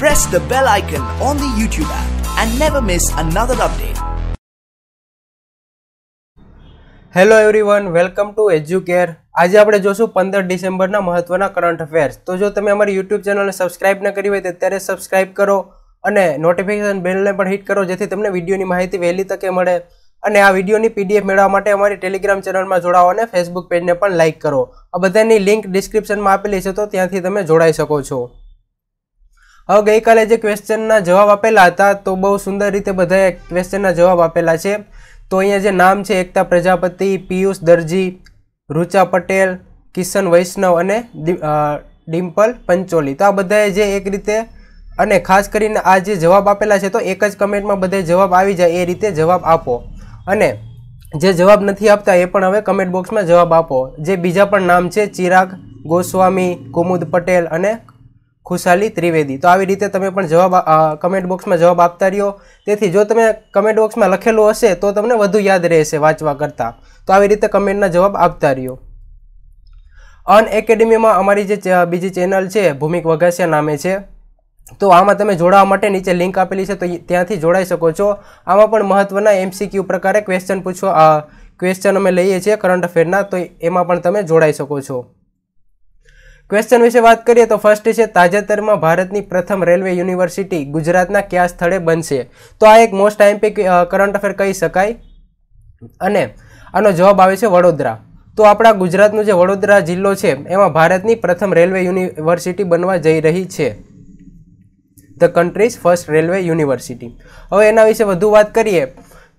press the bell icon on the YouTube app and never miss another update. Hello everyone welcome to Educare આજે આપણે જોશું પંદર ડિસેમ્બરના મહત્વના કરંટ અફેર્સ તો જો તમે અમારી યુટ્યુબ ચેનલને સબસ્ક્રાઇબ ન કરી હોય તો અત્યારે સબસ્ક્રાઇબ કરો અને નોટિફિકેશન બેલને પણ હિટ કરો જેથી તમને વિડીયોની માહિતી વહેલી તકે મળે અને આ વિડીયોની પીડીએફ મેળવવા માટે અમારી ટેલિગ્રામ ચેનલમાં જોડાઓ અને ફેસબુક પેજને પણ લાઇક કરો આ બધાની લિંક ડિસ્ક્રિપ્શનમાં આપેલી છે તો ત્યાંથી તમે જોડાઈ શકો છો હવે ગઈકાલે જે ક્વેશ્ચનના જવાબ આપેલા હતા તો બહુ સુંદર રીતે બધાએ ક્વેશ્ચનના જવાબ આપેલા છે તો અહીંયા જે નામ છે એકતા પ્રજાપતિ પિયુષ દરજી રૂચા પટેલ કિશન વૈષ્ણવ અને ડિમ્પલ પંચોલી તો આ બધાએ જે એક રીતે અને ખાસ કરીને આ જે જવાબ આપેલા છે તો એક જ કમેન્ટમાં બધે જવાબ આવી જાય એ રીતે જવાબ આપો અને જે જવાબ નથી આપતા એ પણ હવે કમેન્ટ બોક્સમાં જવાબ આપો જે બીજા પણ નામ છે ચિરાગ ગોસ્વામી કુમુદ પટેલ અને ખુશાલી ત્રિવેદી તો આવી રીતે તમે પણ જવાબ કમેન્ટ બોક્સમાં જવાબ આપતા રહ્યો તેથી જો તમે કમેન્ટ બોક્સમાં લખેલું હશે તો તમને વધુ યાદ રહેશે વાંચવા કરતાં તો આવી રીતે કમેન્ટના જવાબ આપતા રહ્યો અન એકેડેમીમાં અમારી જે બીજી ચેનલ છે ભૂમિક વઘાસિયા નામે છે તો આમાં તમે જોડાવા માટે નીચે લિંક આપેલી છે તો ત્યાંથી જોડાઈ શકો છો આમાં પણ મહત્ત્વના એમસીક્યુ પ્રકારે ક્વેશ્ચન પૂછવા ક્વેશ્ચન અમે લઈએ છીએ કરંટ અફેરના તો એમાં પણ તમે જોડાઈ શકો છો ક્વેશ્ચન વિશે વાત કરીએ તો ફર્સ્ટ છે તાજેતરમાં ભારતની પ્રથમ રેલવે યુનિવર્સિટી ગુજરાતના કયા સ્થળે બનશે તો આ એક મોસ્ટ આઈમ્પી કરંટ અફેર કહી શકાય અને આનો જવાબ આવે છે વડોદરા તો આપણા ગુજરાતનો જે વડોદરા જિલ્લો છે એમાં ભારતની પ્રથમ રેલવે યુનિવર્સિટી બનવા જઈ રહી છે the country's first railway university હવે એના વિશે વધુ વાત કરીએ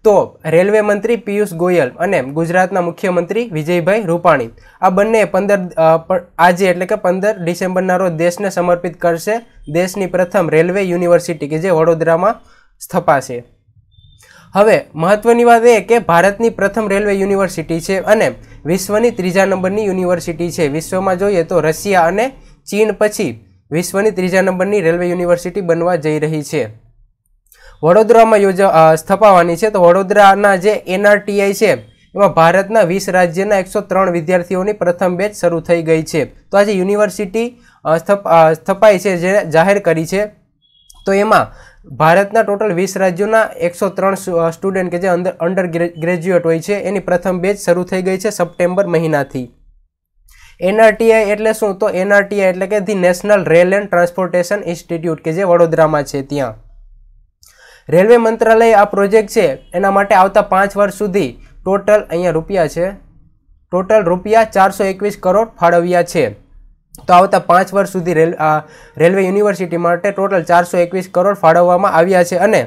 તો રેલવે મંત્રી પિયુષ ગોયલ અને ગુજરાતના મુખ્યમંત્રી વિજયભાઈ રૂપાણી આ બંને પંદર આજે એટલે કે પંદર ડિસેમ્બરના રોજ દેશને સમર્પિત કરશે દેશની પ્રથમ રેલવે યુનિવર્સિટી કે જે વડોદરામાં સ્થપાશે હવે મહત્ત્વની વાત એ કે ભારતની પ્રથમ રેલવે યુનિવર્સિટી છે અને વિશ્વની ત્રીજા નંબરની યુનિવર્સિટી છે વિશ્વમાં જોઈએ તો રશિયા અને ચીન પછી વિશ્વની ત્રીજા નંબરની રેલવે યુનિવર્સિટી બનવા જઈ રહી છે વડોદરામાં યોજા સ્થપાવાની છે તો વડોદરાના જે એનઆરટીઆઈ છે એમાં ભારતના વીસ રાજ્યના એકસો ત્રણ વિદ્યાર્થીઓની પ્રથમ બેચ શરૂ થઈ ગઈ છે તો આજે યુનિવર્સિટી સ્થપાઈ છે જે જાહેર કરી છે તો એમાં ભારતના ટોટલ વીસ રાજ્યોના એકસો ત્રણ સ્ટુડન્ટ કે જે અંદર અંડર ગ્રેજ્યુએટ હોય છે એની પ્રથમ બેચ શરૂ થઈ ગઈ છે સપ્ટેમ્બર મહિનાથી એનઆરટીઆઈ એટલે શું તો એનઆરટીઆઈ એટલે કે the national rail and transportation institute કે જે વડોદરામાં છે ત્યાં રેલવે મંત્રાલય આ પ્રોજેક્ટ છે એના માટે આવતા પાંચ વર્ષ સુધી ટોટલ અહીંયા રૂપિયા છે ટોટલ રૂપિયા ચારસો એકવીસ કરોડ ફાળવ્યા છે તો આવતા પાંચ વર્ષ સુધી રેલ રેલવે યુનિવર્સિટી માટે ટોટલ ચારસો એકવીસ કરોડ ફાળવવામાં આવ્યા છે અને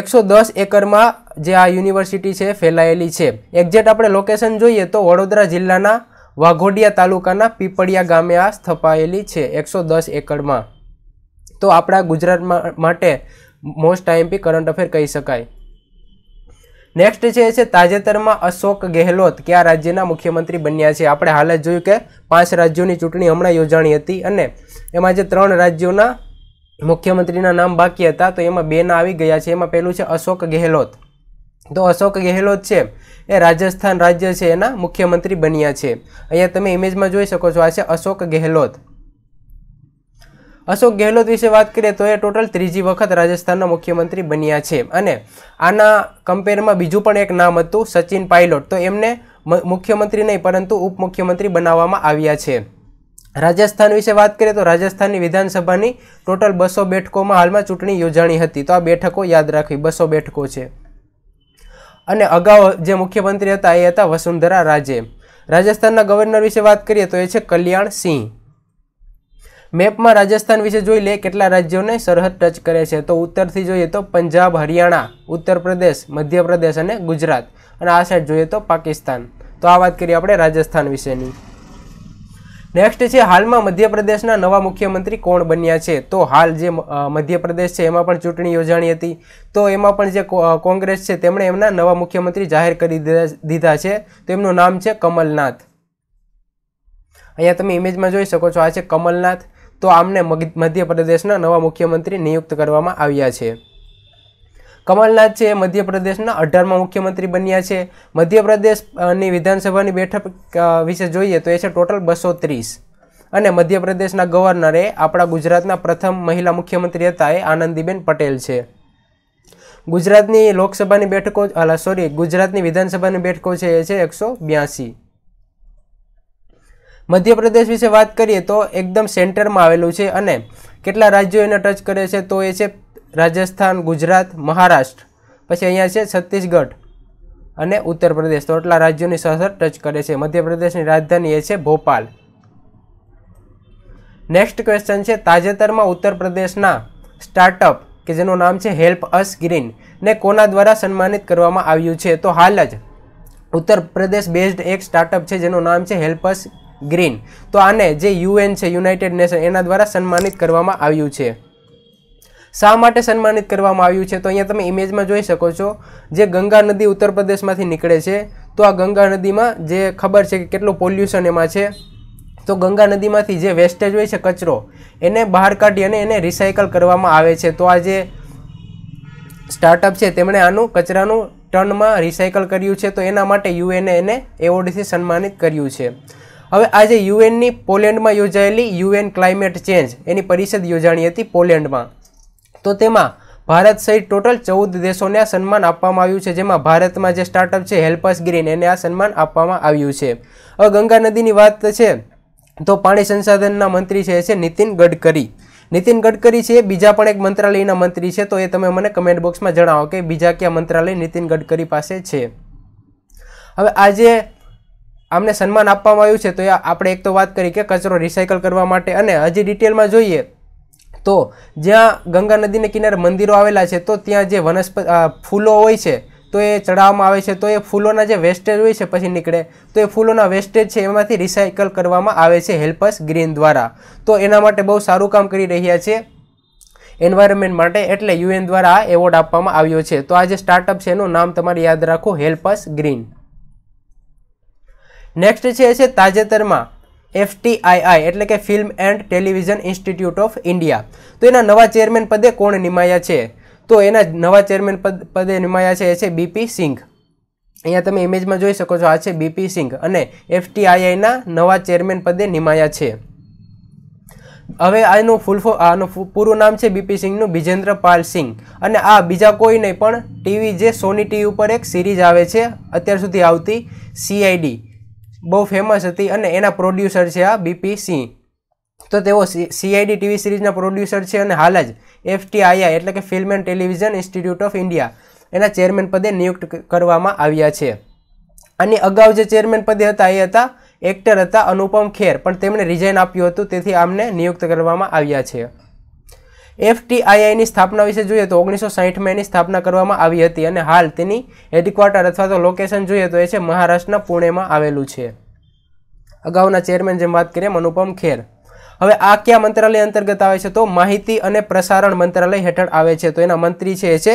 એકસો દસ એકરમાં જે આ યુનિવર્સિટી છે ફેલાયેલી છે એક્ઝેક્ટ આપણે લોકેશન જોઈએ તો વડોદરા જિલ્લાના વાઘોડિયા તાલુકાના પીપળિયા ગામે આ સ્થપાયેલી છે એકસો દસ એકરમાં તો આપણા ગુજરાતમાં માટે મોસ્ટ આઈએમપી કરંટ અફેર કહી શકાય નેક્સ્ટ છે છે તાજેતરમાં અશોક ગેહલોત કયા રાજ્યના મુખ્યમંત્રી બન્યા છે આપણે હાલ જ જોયું કે પાંચ રાજ્યોની ચૂંટણી હમણાં યોજાણી હતી અને એમાં જે ત્રણ રાજ્યોના મુખ્યમંત્રીના નામ બાકી હતા તો એમાં બેના આવી ગયા છે એમાં પહેલું છે અશોક ગેહલોત તો અશોક ગેહલોત છે એ રાજસ્થાન રાજ્ય છે એના મુખ્યમંત્રી બન્યા છે અહીંયા તમે ઇમેજમાં જોઈ શકો છો આ છે અશોક ગેહલોત અશોક ગેહલોત વિશે વાત કરીએ તો એ ટોટલ ત્રીજી વખત રાજસ્થાનના મુખ્યમંત્રી બન્યા છે અને આના કમ્પેરમાં બીજું પણ એક નામ હતું સચિન પાયલોટ તો એમને મુખ્યમંત્રી નહીં પરંતુ ઉપમુખ્યમંત્રી બનાવવામાં આવ્યા છે રાજસ્થાન વિશે વાત કરીએ તો રાજસ્થાનની વિધાનસભાની ટોટલ બસો બેઠકોમાં હાલમાં ચૂંટણી યોજાણી હતી તો આ બેઠકો યાદ રાખવી બસો બેઠકો છે અને અગાઉ જે મુખ્યમંત્રી હતા એ હતા વસુંધરા રાજે રાજસ્થાનના ગવર્નર વિશે વાત કરીએ તો એ છે કલ્યાણ સિંહ મેપમાં રાજસ્થાન વિશે જોઈ લે કેટલા રાજ્યોને સરહદ ટચ કરે છે તો ઉત્તરથી જોઈએ તો પંજાબ હરિયાણા ઉત્તર પ્રદેશ મધ્યપ્રદેશ અને ગુજરાત અને આ સાઈડ જોઈએ તો પાકિસ્તાન તો આ વાત કરીએ આપણે રાજસ્થાન વિશેની નેક્સ્ટ છે હાલમાં મધ્યપ્રદેશના નવા મુખ્યમંત્રી કોણ બન્યા છે તો હાલ જે મધ્યપ્રદેશ છે એમાં પણ ચૂંટણી યોજાણી હતી તો એમાં પણ જે કોંગ્રેસ છે તેમણે એમના નવા મુખ્યમંત્રી જાહેર કરી દીધા છે તો એમનું નામ છે કમલનાથ અહીંયા તમે ઇમેજમાં જોઈ શકો છો આ છે કમલનાથ તો આમને મધ્યપ્રદેશના નવા મુખ્યમંત્રી નિયુક્ત કરવામાં આવ્યા છે કમલનાથ છે મધ્યપ્રદેશના અઢારમા મુખ્યમંત્રી બન્યા છે મધ્યપ્રદેશની વિધાનસભાની બેઠક વિશે જોઈએ તો એ છે ટોટલ બસો ત્રીસ અને મધ્યપ્રદેશના ગવર્નરે આપણા ગુજરાતના પ્રથમ મહિલા મુખ્યમંત્રી હતા એ આનંદીબેન પટેલ છે ગુજરાતની લોકસભાની બેઠકો સોરી ગુજરાતની વિધાનસભાની બેઠકો છે એ છે એકસો બ્યાસી મધ્યપ્રદેશ વિશે વાત કરીએ તો એકદમ સેન્ટરમાં આવેલું છે અને કેટલા રાજ્યો એને ટચ કરે છે તો એ છે રાજસ્થાન ગુજરાત મહારાષ્ટ્ર પછી અહીંયા છે છત્તીસગઢ અને ઉત્તર પ્રદેશ તો આટલા રાજ્યોની સહસર ટચ કરે છે મધ્યપ્રદેશની રાજધાની એ છે ભોપાલ નેક્સ્ટ ક્વેશ્ચન છે તાજેતરમાં ઉત્તર પ્રદેશના સ્ટાર્ટઅપ કે જેનું નામ છે હેલ્પ અસ ગ્રીન ને કોના દ્વારા સન્માનિત કરવામાં આવ્યું છે તો હાલ જ ઉત્તર પ્રદેશ બેઝડ એક સ્ટાર્ટઅપ છે જેનું નામ છે હેલ્પ અસ ગ્રીન તો આને જે યુએન છે યુનાઇટેડ નેશન એના દ્વારા સન્માનિત કરવામાં આવ્યું છે શા માટે સન્માનિત કરવામાં આવ્યું છે તો અહીંયા તમે ઇમેજમાં જોઈ શકો છો જે ગંગા નદી ઉત્તર પ્રદેશમાંથી નીકળે છે તો આ ગંગા નદીમાં જે ખબર છે કે કેટલું પોલ્યુશન એમાં છે તો ગંગા નદીમાંથી જે વેસ્ટેજ હોય છે કચરો એને બહાર કાઢી અને એને રિસાયકલ કરવામાં આવે છે તો આ જે સ્ટાર્ટઅપ છે તેમણે આનું કચરાનું ટનમાં રિસાયકલ કર્યું છે તો એના માટે યુએને એને એવોર્ડથી સન્માનિત કર્યું છે હવે આજે યુએનની પોલેન્ડમાં યોજાયેલી યુએન ક્લાઇમેટ ચેન્જ એની પરિષદ યોજાણી હતી પોલેન્ડમાં તો તેમાં ભારત સહિત ટોટલ ચૌદ દેશોને આ સન્માન આપવામાં આવ્યું છે જેમાં ભારતમાં જે સ્ટાર્ટઅપ છે હેલ્પસ ગ્રીન એને આ સન્માન આપવામાં આવ્યું છે હવે ગંગા નદીની વાત છે તો પાણી સંસાધનના મંત્રી છે છે નીતિન ગડકરી નીતિન ગડકરી છે બીજા પણ એક મંત્રાલયના મંત્રી છે તો એ તમે મને કમેન્ટ બોક્સમાં જણાવો કે બીજા કયા મંત્રાલય નીતિન ગડકરી પાસે છે હવે આજે આમને સન્માન આપવામાં આવ્યું છે તો આપણે એક તો વાત કરી કે કચરો રિસાયકલ કરવા માટે અને હજી ડિટેલમાં જોઈએ તો જ્યાં ગંગા નદીને કિનારે મંદિરો આવેલા છે તો ત્યાં જે વનસ્પતિ ફૂલો હોય છે તો એ ચડાવવામાં આવે છે તો એ ફૂલોના જે વેસ્ટેજ હોય છે પછી નીકળે તો એ ફૂલોના વેસ્ટેજ છે એમાંથી રિસાયકલ કરવામાં આવે છે હેલ્પર્સ ગ્રીન દ્વારા તો એના માટે બહુ સારું કામ કરી રહ્યા છે એન્વાયરમેન્ટ માટે એટલે યુએન દ્વારા આ એવોર્ડ આપવામાં આવ્યો છે તો આ જે સ્ટાર્ટઅપ છે એનું નામ તમારે યાદ રાખો હેલ્પસ ગ્રીન નેક્સ્ટ છે છે તાજેતરમાં એફટીઆઈઆઈ એટલે કે film and television institute of India તો એના નવા ચેરમેન પદે કોણ નિમાયા છે તો એના નવા ચેરમેન પદ પદે નિમાયા છે એ છે બીપી સિંઘ અહીંયા તમે ઇમેજમાં જોઈ શકો છો આ છે બીપી સિંઘ અને એફટીઆઈઆઈના નવા ચેરમેન પદે નિમાયા છે હવે આનું ફૂલ આનું પૂરું નામ છે બીપી સિંઘનું બિજેન્દ્ર પાલ સિંહ અને આ બીજા કોઈ નહીં પણ ટીવી જે સોની ટીવી ઉપર એક સિરીઝ આવે છે અત્યાર સુધી આવતી સીઆઈડી બહુ ફેમસ હતી અને એના પ્રોડ્યુસર છે આ બીપી સિંહ તો તેઓ સીઆઈડી ટીવી સિરીઝના પ્રોડ્યુસર છે અને હાલ જ એફટીઆઈઆઈ એટલે કે film and television institute of India એના ચેરમેન પદે નિયુક્ત કરવામાં આવ્યા છે અને અગાઉ જે ચેરમેન પદે હતા એ હતા એક્ટર હતા અનુપમ ખેર પણ તેમણે રિઝાઇન આપ્યું હતું તેથી આમને નિયુક્ત કરવામાં આવ્યા છે એફટીઆઈઆઈની સ્થાપના વિશે જોઈએ તો ઓગણીસો સાહીઠમાં એની સ્થાપના કરવામાં આવી હતી અને હાલ તેની હેડક્વાર્ટર અથવા તો લોકેશન જોઈએ તો એ છે મહારાષ્ટ્રના પુણેમાં આવેલું છે અગાઉના ચેરમેન જેમ વાત કરીએ અનુપમ ખેર હવે આ કયા મંત્રાલય અંતર્ગત આવે છે તો માહિતી અને પ્રસારણ મંત્રાલય હેઠળ આવે છે તો એના મંત્રી છે એ છે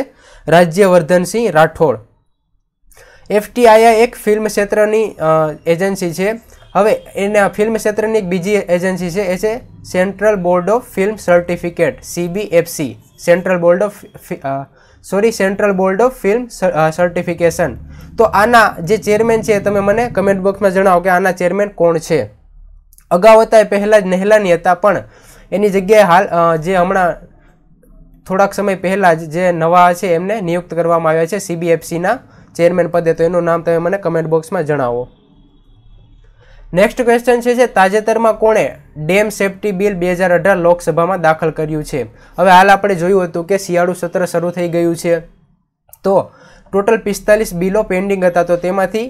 રાજ્યવર્ધનસિંહ રાઠોડ એફટીઆઈઆઈ એક ફિલ્મ ક્ષેત્રની એજન્સી છે હવે એના ફિલ્મ ક્ષેત્રની એક બીજી એજન્સી છે એ છે central board of film certificate CBFC central board of sorry central board of film certification તો આના જે ચેરમેન છે તમે મને કમેન્ટ બોક્સમાં જણાવો કે આના ચેરમેન કોણ છે અગાઉ હતા એ પહેલાં જ નહેલાની હતા પણ એની જગ્યાએ હાલ જે હમણાં થોડાક સમય પહેલાં જ જે નવા છે એમને નિયુક્ત કરવામાં આવ્યા છે સીબીએફસીના ચેરમેન પદે તો એનું નામ તમે મને કમેન્ટ બોક્સમાં જણાવો નેક્સ્ટ ક્વેશ્ચન છે તાજેતરમાં કોણે ડેમ સેફટી બિલ બે હજાર અઢાર લોકસભામાં દાખલ કર્યું છે હવે હાલ આપણે જોયું હતું કે શિયાળુ સત્ર શરૂ થઈ ગયું છે તો ટોટલ પિસ્તાલીસ બિલો પેન્ડિંગ હતા તો તેમાંથી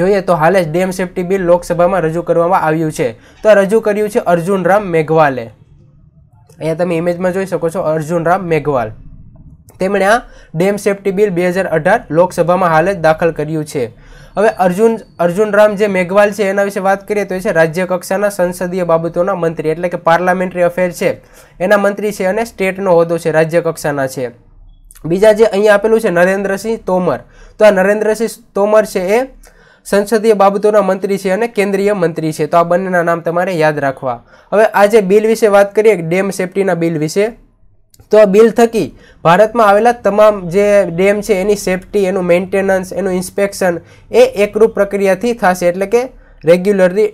જોઈએ તો હાલે જ ડેમ સેફટી બિલ લોકસભામાં રજૂ કરવામાં આવ્યું છે તો રજૂ કર્યું છે અર્જુન રામ મેઘવાલે અહીંયા તમે ઇમેજમાં જોઈ શકો છો અર્જુન રામ મેઘવાલ તેમણે આ ડેમ સેફટી બિલ બે હજાર અઢાર લોકસભામાં હાલે જ દાખલ કર્યું છે હવે અર્જુન અર્જુન રામ જે મેઘવાલ છે એના વિશે વાત કરીએ તો એ છે રાજ્ય કક્ષાના સંસદીય બાબતોના મંત્રી એટલે કે પાર્લામેન્ટરી અફેર છે એના મંત્રી છે અને સ્ટેટનો હોદ્દો છે રાજ્ય કક્ષાના છે બીજા જે અહીંયા આપેલું છે નરેન્દ્રસિંહ તોમર તો આ નરેન્દ્રસિંહ તોમર છે એ સંસદીય બાબતોના મંત્રી છે અને કેન્દ્રીય મંત્રી છે તો આ બંનેના નામ તમારે યાદ રાખવા હવે આજે બિલ વિશે વાત કરીએ ડેમ સેફટીના બિલ વિશે તો આ બિલ થકી ભારતમાં આવેલા તમામ જે ડેમ છે એની સેફટી એનું મેન્ટેનન્સ એનું ઇન્સ્પેક્શન એ એકરૂપ પ્રક્રિયાથી થશે એટલે કે રેગ્યુલરલી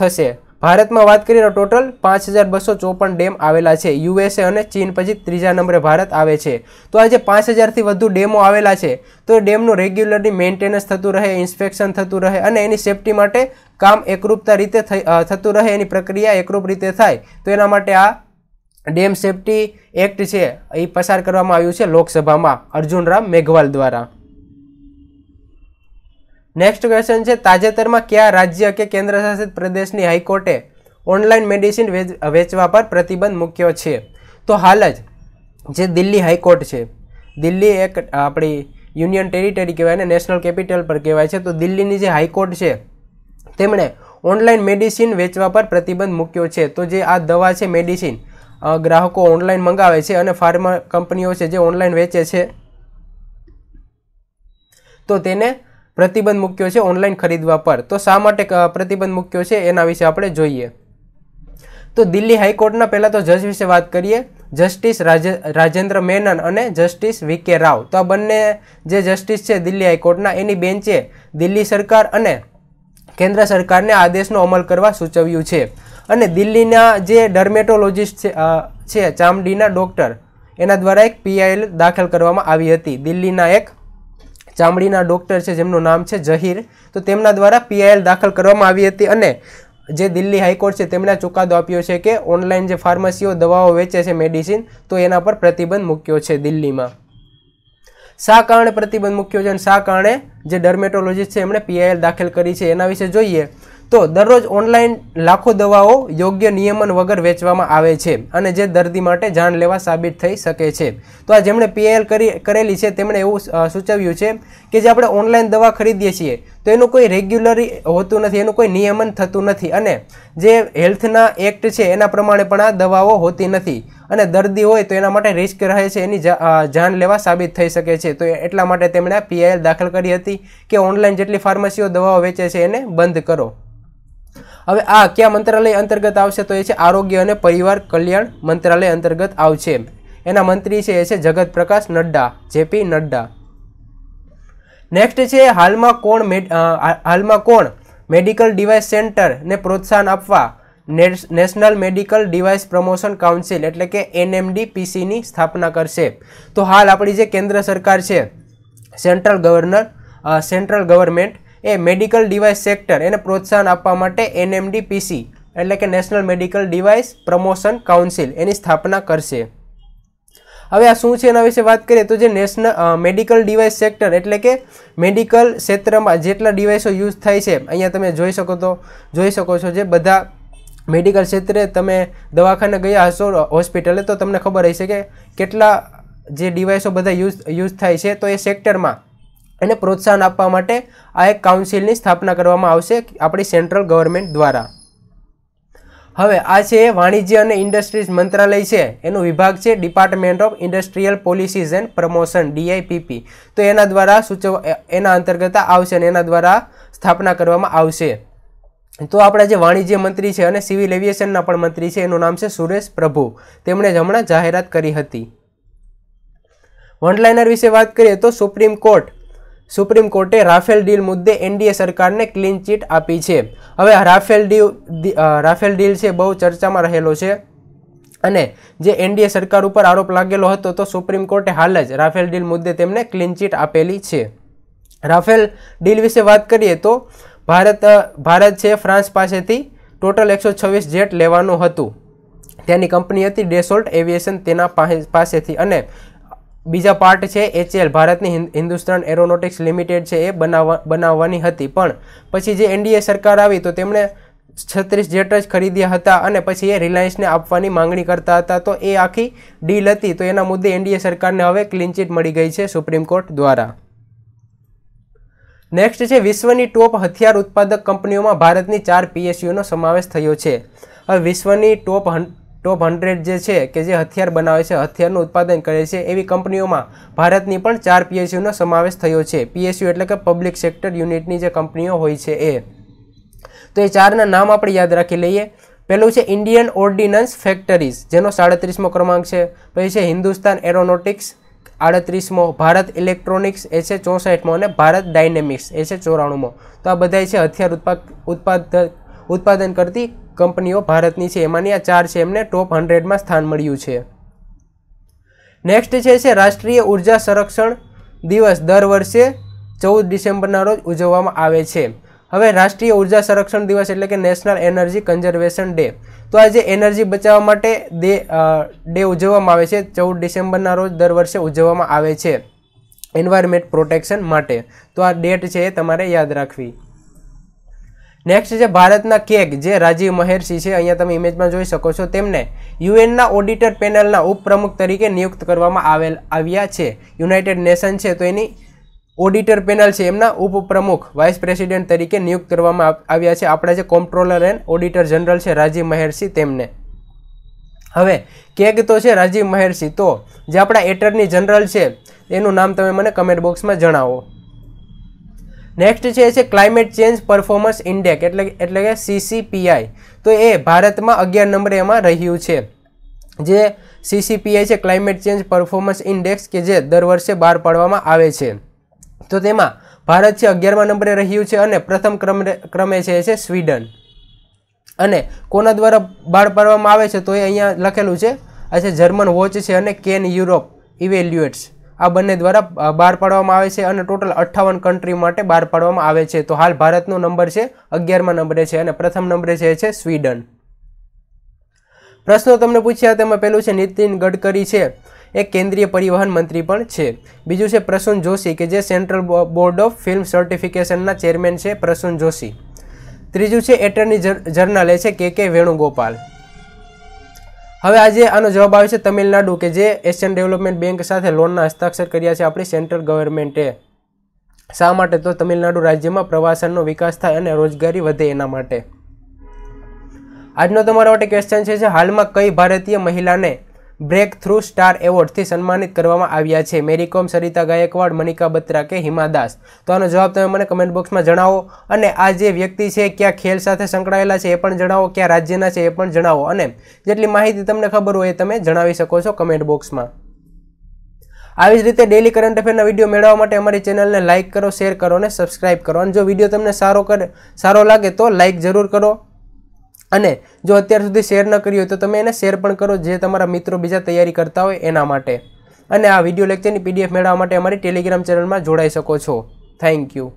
થશે ભારતમાં વાત કરીએ તો ટોટલ પાંચ હજાર બસો ચોપન ડેમ આવેલા છે યુએસએ અને ચીન પછી ત્રીજા નંબરે ભારત આવે છે તો આજે પાંચ હજારથી વધુ ડેમો આવેલા છે તો ડેમનું રેગ્યુલરલી મેન્ટેનન્સ થતું રહે ઇન્સ્પેક્શન થતું રહે અને એની સેફટી માટે કામ એકરૂપતા રીતે થતું રહે એની પ્રક્રિયા એકરૂપ રીતે થાય તો એના માટે આ ડેમ સેફટી એક્ટ છે એ પસાર કરવામાં આવ્યું છે લોકસભામાં અર્જુનરામ મેઘવાલ દ્વારા નેક્સ્ટ ક્વેશ્ચન છે તાજેતરમાં કયા રાજ્ય કે કેન્દ્ર શાસિત પ્રદેશની હાઈકોર્ટે ઓનલાઈન મેડિસિન વેચવા પર પ્રતિબંધ મૂક્યો છે તો હાલ જ જે દિલ્હી હાઈકોર્ટ છે દિલ્હી એક આપણી યુનિયન ટેરિટરી કહેવાય ને નેશનલ કેપિટલ પર કહેવાય છે તો દિલ્હીની જે હાઈકોર્ટ છે તેમણે ઓનલાઈન મેડિસિન વેચવા પર પ્રતિબંધ મૂક્યો છે તો જે આ દવા છે મેડિસિન ગ્રાહકો ઓનલાઈન મંગાવે છે અને ફાર્મા કંપનીઓ છે જે ઓનલાઈન વેચે છે તો તેને પ્રતિબંધ મૂક્યો છે ઓનલાઈન ખરીદવા પર તો શા માટે પ્રતિબંધ મૂક્યો છે એના વિશે આપણે જોઈએ તો દિલ્હી હાઈકોર્ટના પહેલાં તો જજ વિશે વાત કરીએ જસ્ટિસ રાજેન્દ્ર મેનન અને જસ્ટિસ વી કે રાવ તો આ બંને જે જસ્ટિસ છે દિલ્હી હાઈકોર્ટના એની બેન્ચે દિલ્હી સરકાર અને કેન્દ્ર સરકારને આદેશનો અમલ કરવા સૂચવ્યું છે અને દિલ્હીના જે ડર્મેટોલોજિસ્ટ છે ચામડીના ડૉક્ટર એના દ્વારા એક પીઆઈએલ દાખલ કરવામાં આવી હતી દિલ્હીના એક ચામડીના ડૉક્ટર છે જેમનું નામ છે જહીર તો તેમના દ્વારા પીઆઈએલ દાખલ કરવામાં આવી હતી અને જે દિલ્હી હાઈકોર્ટ છે તેમણે ચુકાદો આપ્યો છે કે ઓનલાઈન જે ફાર્મસીઓ દવાઓ વેચે છે મેડિસિન તો એના પર પ્રતિબંધ મૂક્યો છે દિલ્હીમાં શા કારણે પ્રતિબંધ મૂક્યો છે અને શા કારણે જે ડર્મેટોલોજીસ્ટ છે એમણે પીઆઈએલ દાખલ કરી છે એના વિશે જોઈએ તો દરરોજ ઓનલાઈન લાખો દવાઓ યોગ્ય નિયમન વગર વેચવામાં આવે છે અને જે દર્દી માટે જાણ લેવા સાબિત થઈ શકે છે તો આ જેમણે પીએલ કરી કરેલી છે તેમણે એવું સૂચવ્યું છે કે જે આપણે ઓનલાઈન દવા ખરીદીએ છીએ તો એનું કોઈ રેગ્યુલરી હોતું નથી એનું કોઈ નિયમન થતું નથી અને જે હેલ્થના એક્ટ છે એના પ્રમાણે પણ આ દવાઓ હોતી નથી અને દર્દી હોય તો એના માટે રિસ્ક રહે છે એની જાન લેવા સાબિત થઈ શકે છે તો એટલા માટે તેમણે પીઆઈએલ દાખલ કરી હતી કે ઓનલાઈન જેટલી ફાર્મસીઓ દવાઓ વેચે છે એને બંધ કરો હવે આ કયા મંત્રાલય અંતર્ગત આવશે તો એ છે આરોગ્ય અને પરિવાર કલ્યાણ મંત્રાલય અંતર્ગત આવશે એના મંત્રી છે એ છે જગત પ્રકાશ નડ્ડા જેપી નડ્ડા નેક્સ્ટ છે હાલમાં કોણ હાલમાં કોણ મેડિકલ ડિવાઇસ સેન્ટરને પ્રોત્સાહન આપવા national medical device promotion council એટલે કે એનએમડીપીસીની સ્થાપના કરશે તો હાલ આપણી જે કેન્દ્ર સરકાર છે સેન્ટ્રલ ગવર્નર સેન્ટ્રલ ગવર્મેન્ટ એ મેડિકલ ડિવાઇસ સેક્ટર એને પ્રોત્સાહન આપવા માટે એનએમડીપીસી એટલે કે national medical device promotion council એની સ્થાપના કરશે હવે આ શું છે એના વિશે વાત કરીએ તો જે નેશનલ મેડિકલ ડિવાઇસ સેક્ટર એટલે કે મેડિકલ ક્ષેત્રમાં જેટલા ડિવાઇસો યુઝ થાય છે અહીંયા તમે જોઈ શકો તો જોઈ શકો છો જે બધા મેડિકલ ક્ષેત્રે તમે દવાખાને ગયા હશો હોસ્પિટલે તો તમને ખબર હશે કે કેટલા જે ડિવાઇસો બધા યુઝ યુઝ થાય છે તો એ સેક્ટરમાં એને પ્રોત્સાહન આપવા માટે આ એક કાઉન્સિલની સ્થાપના કરવામાં આવશે આપણી સેન્ટ્રલ ગવર્મેન્ટ દ્વારા હવે આ છે વાણિજ્ય અને ઇન્ડસ્ટ્રીઝ મંત્રાલય છે એનું વિભાગ છે department of industrial policies and promotion DIPP તો એના દ્વારા સૂચવ એના અંતર્ગત આવશે અને એના દ્વારા સ્થાપના કરવામાં આવશે તો આપણા જે વાણિજ્ય મંત્રી છે અને સિવિલ એવિએશનના પણ મંત્રી છે એનું નામ છે સુરેશ પ્રભુ તેમણે જ હમણાં જાહેરાત કરી હતી વનલાઇનર વિશે વાત કરીએ તો સુપ્રીમ કોર્ટ સુપ્રીમ કોર્ટે રાફેલ ડીલ મુદ્દે એનડીએ સરકારને ક્લીન ચીટ આપી છે હવે રાફેલ ડીલ રાફેલ ડીલ છે બહુ ચર્ચામાં રહેલો છે અને જે એનડીએ સરકાર ઉપર આરોપ લાગેલો હતો તો સુપ્રીમ કોર્ટે હાલ જ રાફેલ ડીલ મુદ્દે તેમને ક્લીન ચીટ આપેલી છે રાફેલ ડીલ વિશે વાત કરીએ તો ભારત ભારત છે ફ્રાન્સ પાસેથી ટોટલ એકસો છવ્વીસ જેટ લેવાનું હતું તેની કંપની હતી ડેસોલ્ટ એવિએશન તેના પાસેથી અને બીજા પાર્ટ છે એચએલ ભારતની હિન્દુસ્તાન એરોનોટિક્સ લિમિટેડ છે એ બનાવવા બનાવવાની હતી પણ પછી જે એનડીએ સરકાર આવી તો તેમણે છત્રીસ જેટ જ ખરીદ્યા હતા અને પછી એ રિલાયન્સને આપવાની માંગણી કરતા હતા તો એ આખી ડીલ હતી તો એના મુદ્દે એનડીએ સરકારને હવે ક્લીન ચીટ મળી ગઈ છે સુપ્રીમ કોર્ટ દ્વારા નેક્સ્ટ છે વિશ્વની ટોપ હથિયાર ઉત્પાદક કંપનીઓમાં ભારતની ચાર પીએસયુનો સમાવેશ થયો છે હવે વિશ્વની ટોપ ટોપ હંડ્રેડ જે છે કે જે હથિયાર બનાવે છે હથિયારનું ઉત્પાદન કરે છે એવી કંપનીઓમાં ભારતની પણ ચાર પીએસયુનો સમાવેશ થયો છે પીએસયુ એટલે કે પબ્લિક સેક્ટર યુનિટની જે કંપનીઓ હોય છે એ તો એ ચારના નામ આપણે યાદ રાખી લઈએ પહેલું છે ઇન્ડિયન ઓર્ડિનન્સ ફેક્ટરીઝ જેનો સાડત્રીસમો ક્રમાંક છે પછી છે હિન્દુસ્તાન એરોનોટિક્સ આડત્રીસમો ભારત ઇલેક્ટ્રોનિક્સ એ છે ચોસઠમો અને ભારત ડાયનેમિક્સ એ છે ચોરાણુંમો તો આ બધાય છે હથિયાર ઉત્પાદક ઉત્પાદક ઉત્પાદન કરતી કંપનીઓ ભારતની છે એમાંની આ ચાર છે એમને ટોપ હંડ્રેડમાં સ્થાન મળ્યું છે નેક્સ્ટ છે છે રાષ્ટ્રીય ઉર્જા સંરક્ષણ દિવસ દર વર્ષે ચૌદ ડિસેમ્બરના રોજ ઉજવવામાં આવે છે હવે રાષ્ટ્રીય ઉર્જા સંરક્ષણ દિવસ એટલે કે નેશનલ એનર્જી કન્ઝર્વેશન ડે તો આજે એનર્જી બચાવવા માટે ડે ડે ઉજવવામાં આવે છે ચૌદ ડિસેમ્બરના રોજ દર વર્ષે ઉજવવામાં આવે છે એન્વાયરમેન્ટ પ્રોટેક્શન માટે તો આ ડેટ છે એ તમારે યાદ રાખવી નેક્સ્ટ છે ભારતના કેક જે રાજીવ મહેર્ષિ છે અહીંયા તમે ઇમેજમાં જોઈ શકો છો તેમને યુએનના ઓડિટર પેનલના ઉપપ્રમુખ તરીકે નિયુક્ત કરવામાં આવેલ આવ્યા છે યુનાઇટેડ નેશન છે તો એની ઓડિટર પેનલ છે એમના ઉપપ્રમુખ વાઇસ પ્રેસિડેન્ટ તરીકે નિયુક્ત કરવામાં આવ્યા છે આપણા જે કોમ્પ્ટ્રોલર એન્ડ ઓડિટર જનરલ છે રાજીવ મહેર્ષી તેમને હવે કેગ તો છે રાજીવ મહેર્ષી તો જે આપણા એટર્ની જનરલ છે એનું નામ તમે મને કમેન્ટ બોક્સમાં જણાવો નેક્સ્ટ છે એ છે ક્લાઇમેટ ચેન્જ પરફોર્મન્સ ઇન્ડેક્સ એટલે એટલે કે સીસીપીઆઈ તો એ ભારતમાં અગિયાર નંબરે એમાં રહ્યું છે જે સીસીપીઆઈ છે ક્લાઇમેટ ચેન્જ પરફોર્મન્સ ઇન્ડેક્સ કે જે દર વર્ષે બહાર પાડવામાં આવે છે તો તેમાં ભારત છે અગિયારમા નંબરે રહ્યું છે અને પ્રથમ ક્રમે ક્રમે છે એ છે સ્વીડન અને કોના દ્વારા બહાર પાડવામાં આવે છે તો એ અહીંયા લખેલું છે આ છે જર્મન વોચ છે અને કેન યુરોપ ઇવેલ્યુએટ્સ આ બંને દ્વારા બહાર પાડવામાં આવે છે અને ટોટલ અઠ્ઠાવન કન્ટ્રી માટે બહાર પાડવામાં આવે છે તો હાલ ભારતનો નંબર છે અગિયારમા નંબરે છે અને પ્રથમ નંબરે છે એ છે સ્વીડન પ્રશ્નો તમને પૂછ્યા તેમાં પહેલું છે નીતિન ગડકરી છે એક કેન્દ્રીય પરિવહન મંત્રી પણ છે બીજું છે પ્રસૂન જોશી કે જે સેન્ટ્રલ બોર્ડ ઓફ ફિલ્મ સર્ટિફિકેશનના ચેરમેન છે પ્રસૂન જોશી ત્રીજું છે એટર્ની જર્નલ એ છે કે કે વેણુગોપાલ હવે આજે આનો જવાબ આવે છે તમિલનાડુ કે જે એશિયન ડેવલપમેન્ટ બેંક સાથે લોનના હસ્તાક્ષર કર્યા છે આપણી સેન્ટ્રલ ગવર્મેન્ટે શા માટે તો તમિલનાડુ રાજ્યમાં પ્રવાસનનો વિકાસ થાય અને રોજગારી વધે એના માટે આજનો તમારા માટે ક્વેશ્ચન છે હાલમાં કઈ ભારતીય મહિલાને બ્રેક થ્રુ સ્ટાર એવોર્ડથી સન્માનિત કરવામાં આવ્યા છે મેરીકોમ સરિતા ગાયકવાડ મનિકા બત્રા કે હિમા દાસ તો આનો જવાબ તમે મને કમેન્ટ બોક્સમાં જણાવો અને આ જે વ્યક્તિ છે ક્યાં ખેલ સાથે સંકળાયેલા છે એ પણ જણાવો ક્યાં રાજ્યના છે એ પણ જણાવો અને જેટલી માહિતી તમને ખબર હોય એ તમે જણાવી શકો છો કમેન્ટ બોક્સમાં આવી જ રીતે ડેલી કરંટ અફેરના વિડીયો મેળવવા માટે અમારી ચેનલને લાઇક કરો શેર કરો અને સબસ્ક્રાઇબ કરો અને જો વિડીયો તમને સારો કરે સારો લાગે તો લાઇક જરૂર કરો અને જો અત્યાર સુધી શેર ન કર્યું હોય તો તમે એને શેર પણ કરો જે તમારા મિત્રો બીજા તૈયારી કરતા હોય એના માટે અને આ વિડીયો લેક્ચરની પીડીએફ મેળવવા માટે અમારી ટેલિગ્રામ ચેનલમાં જોડાઈ શકો છો થેન્ક યુ